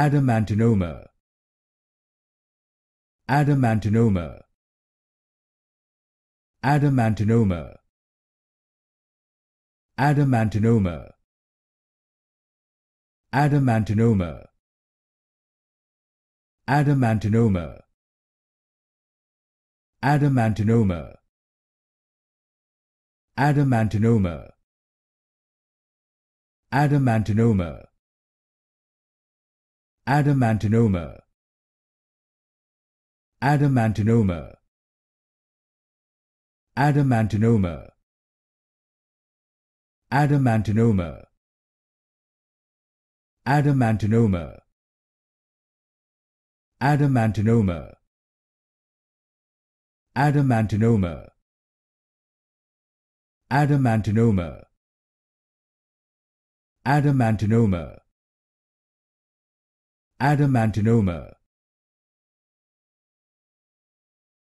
adamantinoma adamantinoma adamantinoma adamantinoma adamantinoma adamantinoma adamantinoma adamantinoma adamantinoma adamantinoma adamantinoma adamantinoma adamantinoma adamantinoma adamantinoma adamantinoma adamantinoma adamantinoma adamantinoma